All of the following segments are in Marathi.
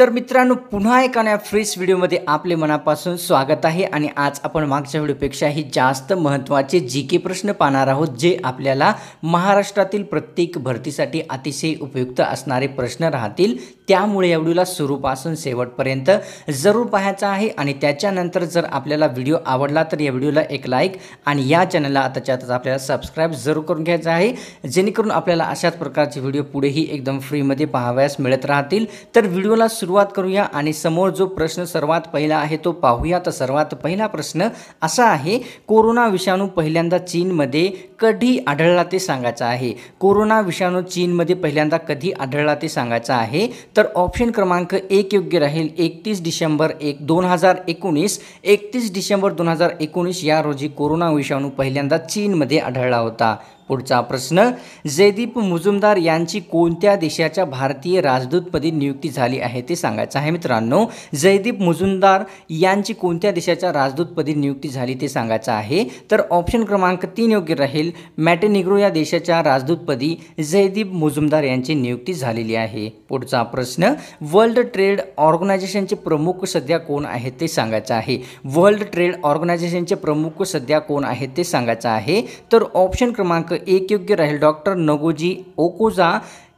तर मित्रांनो पुन्हा एका नव्या फ्रेश व्हिडिओमध्ये आपले मनापासून स्वागत आहे आणि आज आपण मागच्या व्हिडिओपेक्षाही जास्त महत्त्वाचे जी के प्रश्न पाहणार आहोत जे आपल्याला महाराष्ट्रातील प्रत्येक भरतीसाठी अतिशय उपयुक्त असणारे प्रश्न राहतील त्यामुळे या व्हिडिओला सुरूपासून शेवटपर्यंत जरूर पाहायचा आहे आणि त्याच्यानंतर जर आपल्याला व्हिडिओ आवडला तर या व्हिडिओला एक लाईक आणि या चॅनलला आताच्या आताच आपल्याला सबस्क्राईब जरूर करून घ्यायचं आहे जेणेकरून आपल्याला अशाच प्रकारचे व्हिडिओ पुढेही एकदम फ्रीमध्ये पाहाव्यास मिळत राहतील तर व्हिडिओला सुरुवात करूया आणि समोर जो प्रश्न सर्वात पहिला आहे तो पाहूया तर सर्वात पहिला प्रश्न असा आहे कोरोना विषाणू पहिल्यांदा चीनमध्ये कधी आढळला ते सांगायचं आहे कोरोना विषाणू चीनमध्ये पहिल्यांदा कधी आढळला ते सांगायचं आहे तर तर ऑप्शन क्रमांक एक योग्य राहील एकतीस डिसेंबर एक दोन हजार एकोणीस एकतीस डिसेंबर दोन हजार एकोणीस या रोजी कोरोना विषाणू पहिल्यांदा चीनमध्ये आढळला होता पुढचा प्रश्न जयदीप मुजुमदार यांची कोणत्या देशाच्या भारतीय राजदूतपदी नियुक्ती झाली आहे ते सांगायचं आहे मित्रांनो जयदीप मुजुमदार यांची कोणत्या देशाच्या राजदूतपदी नियुक्ती झाली ते सांगायचं आहे तर ऑप्शन क्रमांक तीन योग्य राहील मॅटेनिग्रो या देशाच्या राजदूतपदी जयदीप मुजुमदार यांची नियुक्ती झालेली आहे पुढचा प्रश्न वर्ल्ड ट्रेड ऑर्गनायझेशनचे प्रमुख सध्या कोण आहेत ते सांगायचं आहे वर्ल्ड ट्रेड ऑर्गनायझेशनचे प्रमुख सध्या कोण आहेत ते सांगायचं आहे तर ऑप्शन क्रमांक एक योग्य राहील डॉक्टर नगोजी ओकोजा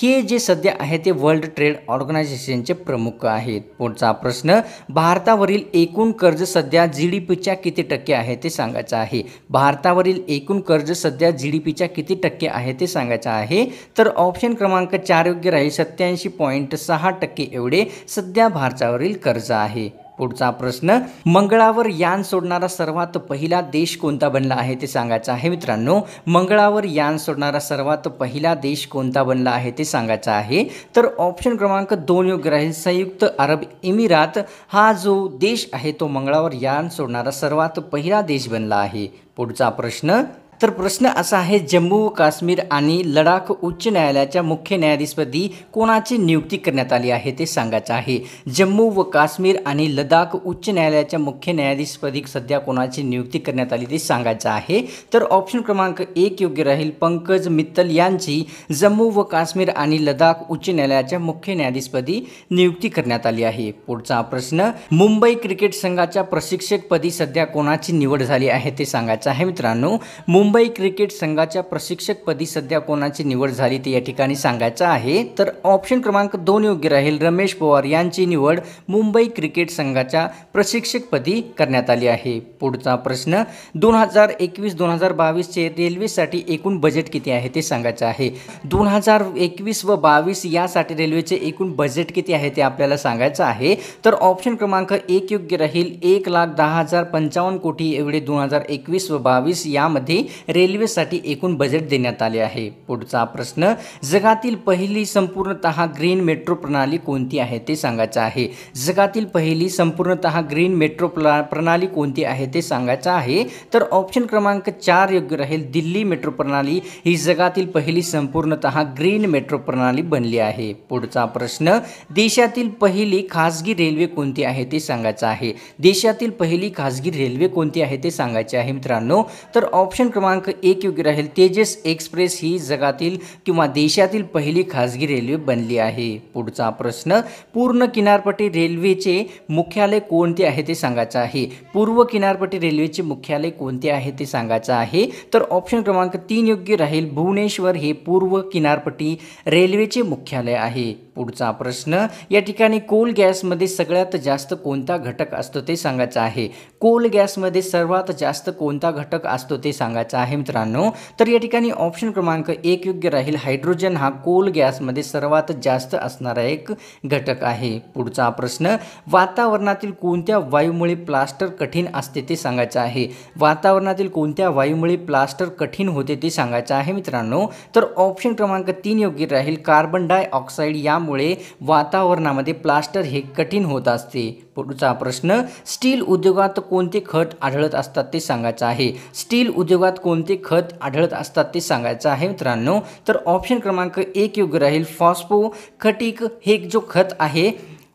हे जे सध्या आहे ते वर्ल्ड ट्रेड ऑर्गनायझेशनचे प्रमुख आहेत पुढचा प्रश्न भारतावरील एकूण कर्ज सध्या जी डी पीच्या किती टक्के आहे ते सांगायचं आहे भारतावरील एकूण कर्ज सध्या जी डी पीच्या किती टक्के आहे ते सांगायचं आहे तर ऑप्शन क्रमांक चार योग्य राहील सत्याऐंशी पॉईंट सहा टक्के एवढे सध्या भारतावरील कर्ज आहे पुढचा प्रश्न मंगळावर यान सोडणारा सर्वात पहिला देश कोणता बनला आहे ते सांगायचं आहे मित्रांनो मंगळावर यान सोडणारा सर्वात पहिला देश कोणता बनला आहे ते सांगायचं आहे तर ऑप्शन क्रमांक दोन योग्य राहील संयुक्त अरब इमिरात हा जो देश आहे तो मंगळावर यान सोडणारा सर्वात पहिला देश बनला आहे पुढचा प्रश्न तर प्रश्न असा आहे जम्मू व काश्मीर आणि लडाख उच्च न्यायालयाच्या मुख्य न्यायाधीशपदी कोणाची नियुक्ती करण्यात आली आहे ते सांगायचं आहे जम्मू व काश्मीर आणि लडाख उच्च न्यायालयाच्या मुख्य न्यायाधीशपदी सध्या कोणाची नियुक्ती करण्यात आली ते सांगायचं आहे तर ऑप्शन क्रमांक एक योग्य राहील पंकज मित्तल यांची जम्मू व काश्मीर आणि लडाख उच्च न्यायालयाच्या मुख्य न्यायाधीशपदी नियुक्ती करण्यात आली आहे पुढचा प्रश्न मुंबई क्रिकेट संघाच्या प्रशिक्षकपदी सध्या कोणाची निवड झाली आहे ते सांगायचं आहे मित्रांनो मुंबई मुंबई क्रिकेट संघाच्या प्रशिक्षकपदी सध्या कोणाची निवड झाली ते या ठिकाणी सांगायचं आहे तर ऑप्शन क्रमांक दोन योग्य राहील रमेश पवार यांची निवड मुंबई क्रिकेट संघाच्या प्रशिक्षकपदी करण्यात आली आहे पुढचा प्रश्न दोन हजार एकवीस दोन हजार बावीसचे रेल्वेसाठी एकूण बजेट किती आहे ते सांगायचं आहे दोन हजार एकवीस व बावीस यासाठी रेल्वेचे एकूण बजेट किती आहे ते आपल्याला सांगायचं आहे तर ऑप्शन क्रमांक एक योग्य राहील एक लाख दहा हजार पंचावन्न कोटी एवढे दोन हजार एकवीस व बावीस यामध्ये रेल्वेसाठी एकूण बजेट देण्यात आले आहे पुढचा प्रश्न जगातील पहिली संपूर्णत ग्रीन मेट्रो प्रणाली कोणती आहे ते सांगायचं आहे जगातील पहिली संपूर्णत ग्रीन मेट्रो प्रणाली कोणती आहे ते सांगायचं आहे तर ऑप्शन क्रमांक चार योग्य राहील दिल्ली मेट्रो प्रणाली ही जगातील पहिली संपूर्णत ग्रीन मेट्रो प्रणाली बनली आहे पुढचा प्रश्न देशातील पहिली खासगी रेल्वे कोणती आहे ते सांगायचं आहे देशातील पहिली खासगी रेल्वे कोणती आहे ते सांगायचे आहे मित्रांनो तर ऑप्शन क्रमांक क्रमांक एक योग्य राहील तेजस एक्सप्रेस ही जगातील किंवा देशातील पहिली खाजगी रेल्वे बनली आहे पुढचा प्रश्न पूर्ण किनारपट्टी रेल्वेचे मुख्यालय कोणते आहे ते सांगायचं आहे पूर्व किनारपट्टी रेल्वेचे मुख्यालय कोणते आहे ते सांगायचं आहे तर ऑप्शन क्रमांक तीन योग्य राहील भुवनेश्वर हे पूर्व किनारपट्टी रेल्वेचे मुख्यालय आहे पुढचा प्रश्न या ठिकाणी कोल गॅसमध्ये सगळ्यात जास्त कोणता घटक असतो ते सांगायचं आहे कोल गॅसमध्ये सर्वात जास्त कोणता घटक असतो ते सांगायचा आहे मित्रांनो तर या ठिकाणी ऑप्शन क्रमांक एक योग्य राहील हायड्रोजन हा कोल गॅसमध्ये सर्वात जास्त असणारा एक घटक आहे पुढचा प्रश्न वातावरणातील कोणत्या वायूमुळे प्लास्टर कठीण असते ते सांगायचं आहे वातावरणातील कोणत्या वायूमुळे प्लास्टर कठीण होते ते सांगायचं आहे मित्रांनो तर ऑप्शन क्रमांक तीन योग्य राहील कार्बन डायऑक्साईड या त्यामुळे वातावरणामध्ये प्लास्टर हे कठीण होत असते पुढचा प्रश्न स्टील उद्योगात कोणते खत आढळत असतात ते सांगायचं आहे स्टील उद्योगात कोणते खत आढळत असतात ते सांगायचं आहे मित्रांनो तर ऑप्शन क्रमांक एक योग्य राहील फॉस्पो खटिक हे जो खत आहे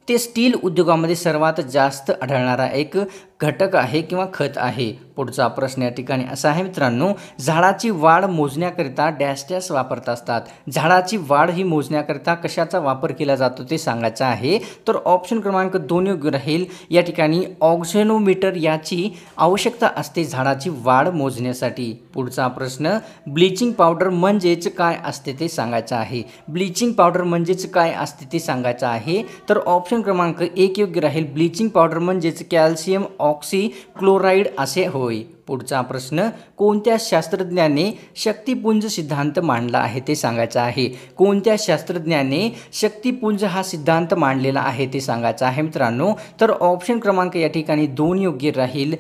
ते स्टील उद्योगामध्ये सर्वात जास्त आढळणारा एक घटक आहे किंवा खत आहे पुढचा प्रश्न या ठिकाणी असा आहे मित्रांनो झाडाची वाढ मोजण्याकरिता डॅश डॅश वापरत असतात झाडाची वाढ ही मोजण्याकरिता कशाचा वापर केला जातो ते सांगायचं आहे तर ऑप्शन क्रमांक दोन योग्य राहील या ठिकाणी ऑक्सिनोमीटर याची आवश्यकता असते झाडाची वाढ मोजण्यासाठी पुढचा प्रश्न ब्लिचिंग पावडर म्हणजेच काय असते ते सांगायचं आहे ब्लिचिंग पावडर म्हणजेच काय असते ते सांगायचं आहे तर ऑप्शन क्रमांक एक योग्य राहील ब्लिचिंग पावडर म्हणजेच कॅल्शियम ऑक्सी क्लोराईड असे हो पुढचा प्रश्न कोणत्या शास्त्रज्ञाने शक्तिपुंज सिद्धांत मांडला आहे ते सांगायचं आहे कोणत्या शास्त्रज्ञाने शक्तिपुंज हा सिद्धांत मांडलेला आहे ते सांगायचं आहे मित्रांनो तर ऑप्शन क्रमांक या ठिकाणी दोन योग्य राहील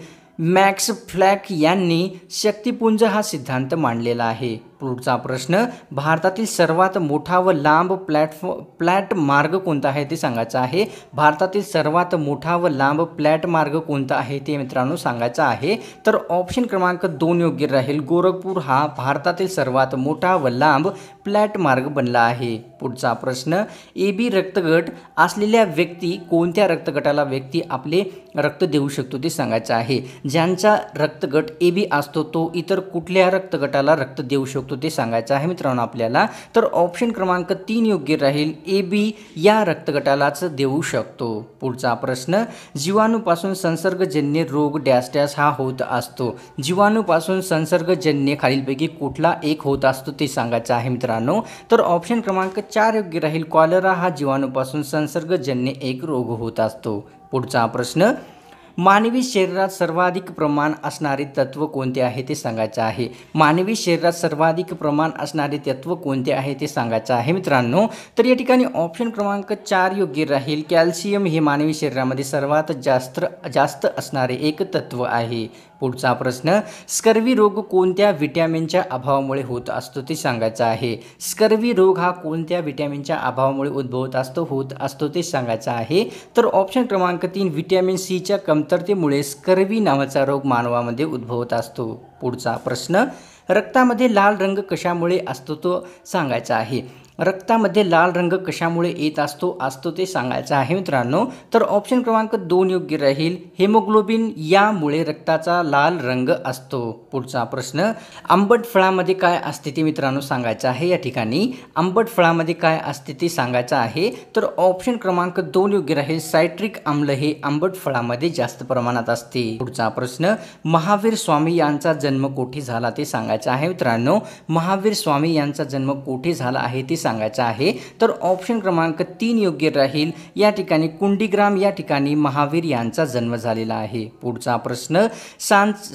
मॅक्स फ्लॅक यांनी शक्तिपुंज हा सिद्धांत मांडलेला आहे पुढचा प्रश्न भारतातील सर्वात मोठा व लांब प्लॅटफॉर्म प्लॅट मार्ग कोणता आहे ते सांगायचं आहे भारतातील सर्वात मोठा व लांब प्लॅट मार्ग कोणता आहे ते मित्रांनो सांगायचं आहे तर ऑप्शन क्रमांक दोन योग्य राहील गोरखपूर हा भारतातील सर्वात मोठा व लांब प्लॅट मार्ग बनला आहे पुढचा प्रश्न ए बी रक्तगट असलेल्या व्यक्ती कोणत्या रक्तगटाला व्यक्ती आपले रक्त देऊ शकतो ते सांगायचं आहे ज्यांचा रक्तगट ए बी असतो तो इतर कुठल्या रक्तगटाला रक्त देऊ शकतो शकतो ते सांगायचं आहे मित्रांनो आपल्याला तर ऑप्शन क्रमांक तीन योग्य राहील ए बी या रक्तगटालाच देऊ शकतो पुढचा प्रश्न जीवाणूपासून संसर्गजन्य रोग डॅश डॅश हा होत असतो जीवाणूपासून संसर्गजन्य खालीलपैकी कुठला एक होत असतो ते सांगायचं आहे मित्रांनो तर ऑप्शन क्रमांक चार योग्य राहील कॉलरा हा जीवाणूपासून संसर्गजन्य एक रोग होत असतो पुढचा प्रश्न मानवी शरीरात सर्वाधिक प्रमाण असणारे तत्व कोणते आहे ते सांगायचं आहे मानवी शरीरात सर्वाधिक प्रमाण असणारे तत्व कोणते आहे ते सांगायचं आहे मित्रांनो तर या ठिकाणी ऑप्शन क्रमांक चार योग्य राहील कॅल्शियम हे मानवी शरीरामध्ये सर्वात जास्त जास्त असणारे एक तत्व आहे पुढचा प्रश्न स्कर्वी रोग कोणत्या विटॅमिनच्या अभावामुळे होत असतो ते सांगायचं आहे स्कर्वी रोग हा कोणत्या विटॅमिनच्या अभावामुळे उद्भवत असतो होत असतो ते सांगायचा आहे तर ऑप्शन क्रमांक तीन व्हिटॅमिन सीच्या कमतरतेमुळे स्कर्वी नावाचा रोग मानवामध्ये उद्भवत असतो पुढचा प्रश्न रक्तामध्ये लाल रंग कशामुळे असतो तो सांगायचा आहे रक्तामध्ये लाल रंग कशामुळे येत असतो असतो ते सांगायचं आहे मित्रांनो तर ऑप्शन क्रमांक दोन योग्य राहील हेमोग्लोबिन यामुळे रक्ताचा लाल रंग असतो पुढचा प्रश्न आंबट फळामध्ये काय असते ते मित्रांनो सांगायचं आहे या ठिकाणी आंबट फळामध्ये काय असते ते सांगायचं आहे तर ऑप्शन क्रमांक दोन योग्य राहील सायट्रिक आम्ल हे आंबट फळामध्ये जास्त प्रमाणात असते पुढचा प्रश्न महावीर स्वामी यांचा जन्म कोठे झाला ते सांगायचं आहे मित्रांनो महावीर स्वामी यांचा जन्म कोठे झाला आहे ते सांग सांगायचा आहे तर ऑप्शन क्रमांक तीन योग्य राहील या ठिकाणी कुंडीग्राम या ठिकाणी महावीर यांचा जन्म झालेला आहे पुढचा प्रश्न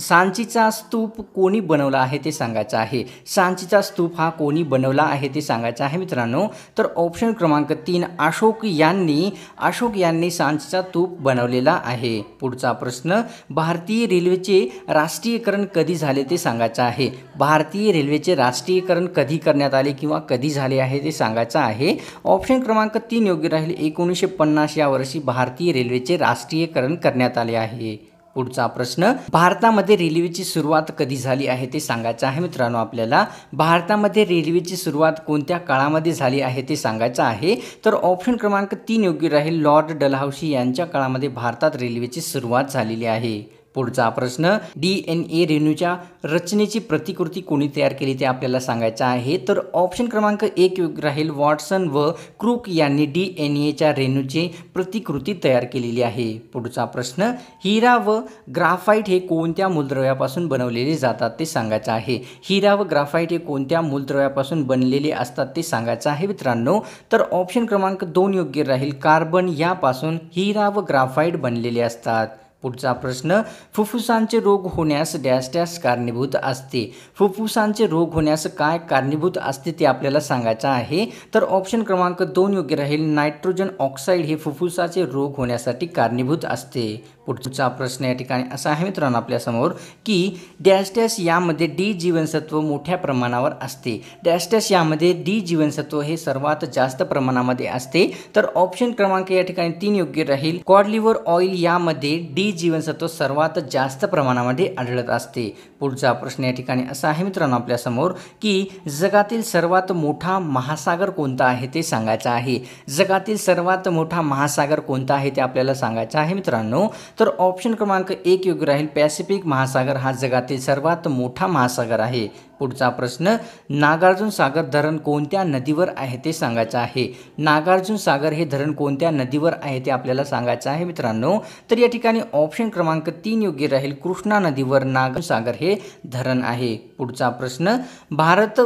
सांचीचा स्तूप कोणी बनवला आहे ते सांगायचं आहे सांचीचा स्तूप हा कोणी बनवला आहे ते सांगायचं आहे मित्रांनो तर ऑप्शन क्रमांक तीन अशोक यांनी अशोक यांनी सांचीचा तूप बनवलेला आहे पुढचा प्रश्न भारतीय रेल्वेचे राष्ट्रीयकरण कधी झाले ते सांगायचं आहे भारतीय रेल्वेचे राष्ट्रीयकरण कधी करण्यात आले किंवा कधी झाले आहे ते सांगायचं आहे ऑप्शन क्रमांक तीन योग्य राहील एकोणीसशे पन्नास या वर्षी भारतीय रेल्वेचे राष्ट्रीयकरण करण्यात आले आहे पुढचा प्रश्न भारतामध्ये रेल्वेची सुरुवात कधी झाली आहे ते सांगायचं आहे मित्रांनो आपल्याला भारतामध्ये रेल्वेची सुरुवात कोणत्या काळामध्ये झाली आहे ते सांगायचं आहे तर ऑप्शन क्रमांक तीन योग्य राहील लॉर्ड डलहाउशी यांच्या काळामध्ये भारतात रेल्वेची सुरुवात झालेली आहे पुढचा प्रश्न डी एन ए रेणूच्या रचनेची प्रतिकृती कोणी तयार केली ते आपल्याला सांगायचं आहे तर ऑप्शन क्रमांक एक राहील वॉटसन व क्रूक यांनी डी एन एच्या रेणूची प्रतिकृती तयार केलेली आहे पुढचा प्रश्न हिरा व ग्राफाईट हे कोणत्या मूलद्रव्यापासून बनवलेले जातात ते सांगायचं आहे हिरा व ग्राफाईट हे कोणत्या मूलद्रव्यापासून बनलेले असतात ते सांगायचं आहे मित्रांनो तर ऑप्शन क्रमांक दोन योग्य राहील कार्बन यापासून हिरा व ग्राफाईट बनलेले असतात पुढचा प्रश्न फुफ्फुसांचे रोग होण्यास डॅश डॅश कारणीभूत असते फुफ्फुसांचे रोग होण्यास काय कारणीभूत असते ते आपल्याला सांगायचं आहे तर ऑप्शन क्रमांक दोन योग्य राहील नायट्रोजन ऑक्साईड हे फुफ्फुसाचे रोग होण्यासाठी कारणीभूत असते पुढचा प्रश्न या ठिकाणी असा आहे मित्रांनो आपल्यासमोर की डॅश डॅश यामध्ये डी जीवनसत्व मोठ्या प्रमाणावर असते डॅश डॅश यामध्ये डी जीवनसत्व हे सर्वात जास्त प्रमाणामध्ये असते तर ऑप्शन क्रमांक या ठिकाणी तीन योग्य राहील कॉडलिव्हर ऑइल यामध्ये डी जीवनसत्व सर्वात जास्त प्रमाणामध्ये आढळत असते पुढचा प्रश्न या ठिकाणी असा आहे मित्रांनो आपल्यासमोर की जगातील सर्वात मोठा महासागर कोणता आहे ते सांगायचं आहे जगातील सर्वात मोठा महासागर कोणता आहे ते आपल्याला सांगायचं आहे मित्रांनो तर ऑप्शन क्रमांक एक योग्य राहील पॅसिफिक महासागर हा जगातील सर्वात मोठा महासागर आहे पुढचा प्रश्न नागार्जुन सागर धरण कोणत्या नदीवर आहे ते सांगायचं आहे नागार्जुन सागर हे धरण कोणत्या नदीवर आहे ते आपल्याला सांगायचं आहे मित्रांनो तर या ठिकाणी ऑप्शन क्रमांक तीन योग्य राहील कृष्णा नदीवर नागार्जुन सागर हे धरण आहे पुढचा प्रश्न भारत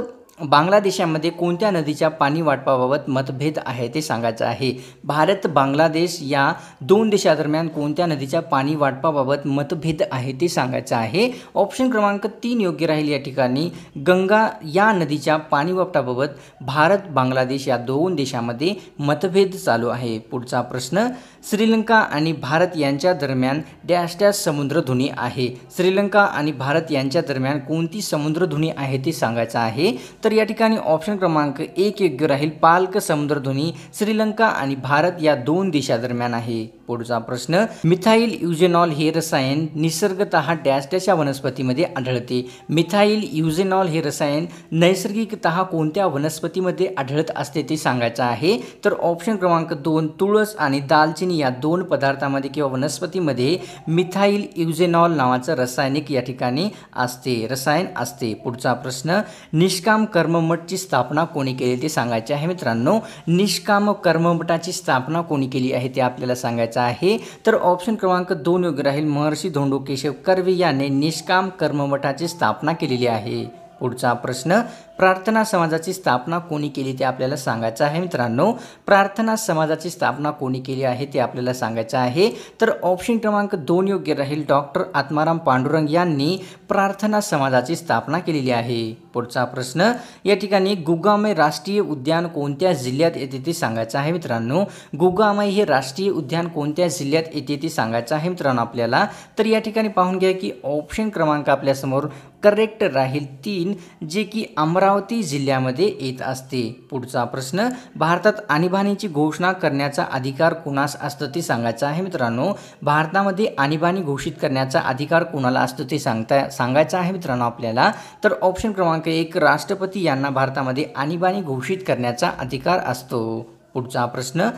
बांगलादेशामध्ये कोणत्या नदीच्या पाणी वाटपाबाबत मतभेद आहे ते सांगायचं आहे भारत बांगलादेश या दोन देशादरम्यान कोणत्या नदीच्या पाणी वाटपाबाबत मतभेद आहे ते सांगायचं आहे ऑप्शन क्रमांक तीन योग्य राहील या ठिकाणी गंगा या नदीच्या पाणी वाटपाबाबत भारत बांगलादेश या दोन देशामध्ये मतभेद चालू आहे पुढचा प्रश्न श्रीलंका आणि भारत यांच्या दरम्यान डॅश डॅश समुद्रधुनी आहे श्रीलंका आणि भारत यांच्या दरम्यान कोणती समुद्रधुनी आहे ते सांगायचं आहे तर तर या ठिकाणी ऑप्शन क्रमांक एक योग्य राहील पालक समुद्रध्वनी श्रीलंका आणि भारत या दोन देशादरम्यान आहे पुढचा प्रश्न मिथाईल युजेनॉल हे रसायन निसर्गत डॅश डॅश या वनस्पतीमध्ये आढळते मिथाईल युजेनॉल हे रसायन नैसर्गिकत कोणत्या वनस्पतीमध्ये आढळत असते ते सांगायचं आहे तर ऑप्शन क्रमांक दोन तुळस आणि दालचिनी या दोन पदार्थामध्ये किंवा वनस्पतीमध्ये मिथाईल युजेनॉल नावाचं रासायनिक या ठिकाणी असते रसायन असते पुढचा प्रश्न निष्काम कर्ममठची स्थापना कोणी केली ते सांगायचे आहे मित्रांनो निष्काम कर्ममठाची स्थापना कोणी केली आहे ते आपल्याला सांगायचं आहे तर ऑप्शन क्रमांक दोन योग्य राहील महर्षी धोंडो केशव कर्वे याने निष्काम कर्ममठाची स्थापना केलेली आहे पुढचा प्रश्न प्रार्थना समाजाची स्थापना कोणी केली ते आपल्याला सांगायचं आहे मित्रांनो प्रार्थना समाजाची स्थापना कोणी केली आहे ते आपल्याला सांगायचं आहे तर ऑप्शन क्रमांक दोन योग्य राहील डॉक्टर आत्माराम पांडुरंग यांनी प्रार्थना समाजाची स्थापना केलेली आहे पुढचा प्रश्न या ठिकाणी गुगामय राष्ट्रीय उद्यान कोणत्या जिल्ह्यात येते ते सांगायचं आहे मित्रांनो गुगामय हे राष्ट्रीय उद्यान कोणत्या जिल्ह्यात येते ते सांगायचं आहे मित्रांनो आपल्याला तर या ठिकाणी पाहून घ्या की ऑप्शन क्रमांक आपल्यासमोर करेक्ट राहील तीन जे की अमरा अमरावती जिल्ह्यामध्ये येत असते पुढचा प्रश्न भारतात आणीबाणीची घोषणा करण्याचा अधिकार कुणास असतो ते सांगायचं आहे मित्रांनो भारतामध्ये आणीबाणी घोषित करण्याचा अधिकार कुणाला असतो ते सांगता सांगायचं आहे मित्रांनो आपल्याला तर ऑप्शन क्रमांक एक राष्ट्रपती यांना भारतामध्ये आणीबाणी घोषित करण्याचा अधिकार असतो पुढचा प्रश्न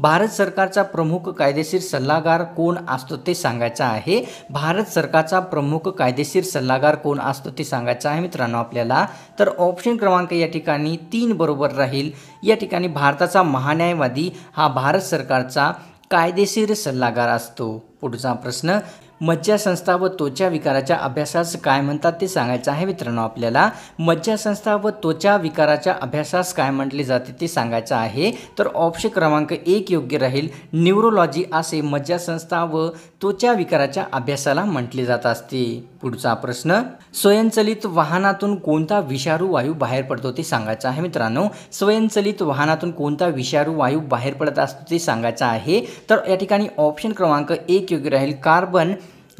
भारत सरकारचा प्रमुख कायदेशीर सल्लागार कोण असतो ते सांगायचं आहे भारत सरकारचा प्रमुख कायदेशीर सल्लागार कोण असतो ते सांगायचं आहे मित्रांनो आपल्याला तर ऑप्शन क्रमांक या ठिकाणी तीन बरोबर राहील या ठिकाणी भारताचा महान्यायवादी हा भारत सरकारचा कायदेशीर सल्लागार असतो पुढचा प्रश्न मज्जासंस्था व त्वचा विकाराच्या अभ्यासास काय म्हणतात ते सांगायचं आहे मित्रांनो आपल्याला मज्जासंस्था व त्वचा विकाराच्या अभ्यासास काय म्हटले जाते ते सांगायचं आहे तर ऑप्शन क्रमांक एक योग्य राहील न्यूरोलॉजी असे मज्जासंस्था व त्वचा विकाराच्या अभ्यासाला म्हटले जात असते पुढचा प्रश्न स्वयंचलित वाहनातून कोणता विषारू वायू बाहेर पडतो ते सांगायचं आहे मित्रांनो स्वयंचलित वाहनातून कोणता विषारू वायू बाहेर पडत असतो ते सांगायचं आहे तर या ठिकाणी ऑप्शन क्रमांक एक योग्य राहील कार्बन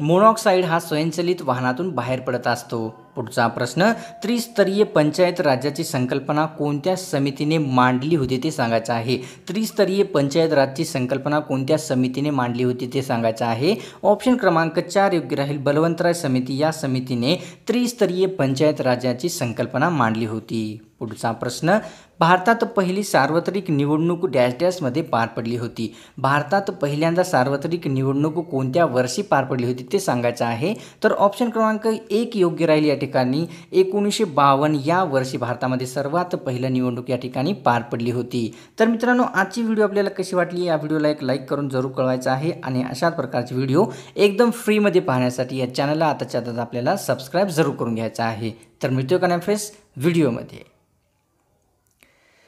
मोनॉक्साईड हा स्वयंचलित वाहनातून बाहेर पडत असतो पुढचा प्रश्न त्रिस्तरीय पंचायत राज्याची संकल्पना कोणत्या समितीने मांडली होती ते सांगायचं आहे त्रिस्तरीय पंचायत राजची संकल्पना कोणत्या समितीने मांडली होती ते सांगायचं आहे ऑप्शन क्रमांक चार योग्य राहील बलवंतराय समिती या समितीने त्रिस्तरीय पंचायत राज्याची संकल्पना मांडली होती पुढचा प्रश्न भारतात पहिली सार्वत्रिक निवडणूक डॅश डॅशमध्ये पार पडली होती भारतात पहिल्यांदा सार्वत्रिक निवडणूक कोणत्या वर्षी पार पडली होती ते सांगायचं आहे तर ऑप्शन क्रमांक एक योग्य राहील या ठिकाणी एकोणीसशे बावन्न या वर्षी भारतामध्ये सर्वात पहिलं निवडणूक या ठिकाणी पार पडली होती तर मित्रांनो आजची व्हिडिओ आपल्याला कशी वाटली या व्हिडिओला एक लाईक करून जरूर कळवायचा आहे आणि अशाच प्रकारचे व्हिडिओ एकदम फ्रीमध्ये पाहण्यासाठी या चॅनलला आताच्या आता आपल्याला सबस्क्राईब जरूर करून घ्यायचा आहे तर मिळतो का व्हिडिओमध्ये